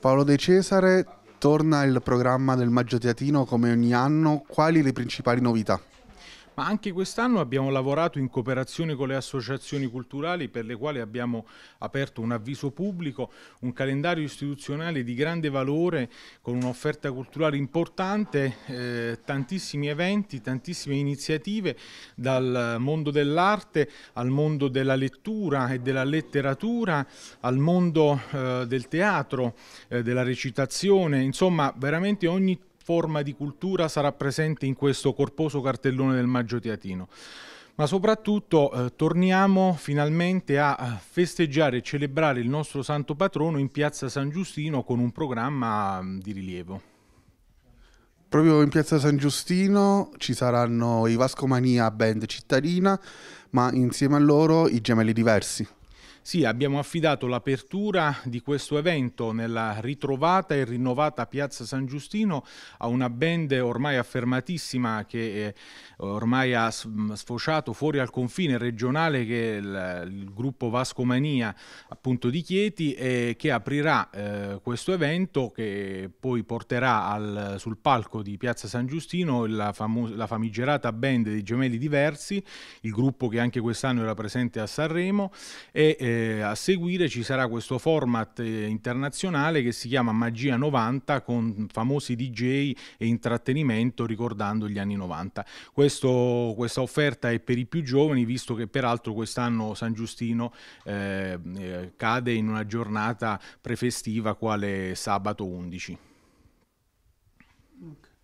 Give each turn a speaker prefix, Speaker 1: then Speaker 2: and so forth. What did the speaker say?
Speaker 1: Paolo De Cesare, torna il programma del Maggio Teatino come ogni anno, quali le principali novità?
Speaker 2: ma anche quest'anno abbiamo lavorato in cooperazione con le associazioni culturali per le quali abbiamo aperto un avviso pubblico, un calendario istituzionale di grande valore con un'offerta culturale importante, eh, tantissimi eventi, tantissime iniziative dal mondo dell'arte al mondo della lettura e della letteratura, al mondo eh, del teatro, eh, della recitazione, insomma veramente ogni forma di cultura sarà presente in questo corposo cartellone del Maggio Teatino. Ma soprattutto eh, torniamo finalmente a eh, festeggiare e celebrare il nostro santo patrono in Piazza San Giustino con un programma mm, di rilievo.
Speaker 1: Proprio in Piazza San Giustino ci saranno i Vascomania Band Cittadina, ma insieme a loro i Gemelli Diversi.
Speaker 2: Sì, abbiamo affidato l'apertura di questo evento nella ritrovata e rinnovata Piazza San Giustino a una band ormai affermatissima che eh, ormai ha mm, sfociato fuori al confine regionale che è il, il gruppo Vascomania appunto di Chieti e che aprirà eh, questo evento che poi porterà al, sul palco di Piazza San Giustino la, la famigerata band dei Gemelli Diversi, il gruppo che anche quest'anno era presente a Sanremo e eh, eh, a seguire ci sarà questo format eh, internazionale che si chiama Magia 90 con famosi DJ e intrattenimento ricordando gli anni 90. Questo, questa offerta è per i più giovani visto che peraltro quest'anno San Giustino eh, eh cade in una giornata prefestiva quale sabato 11.
Speaker 1: Okay.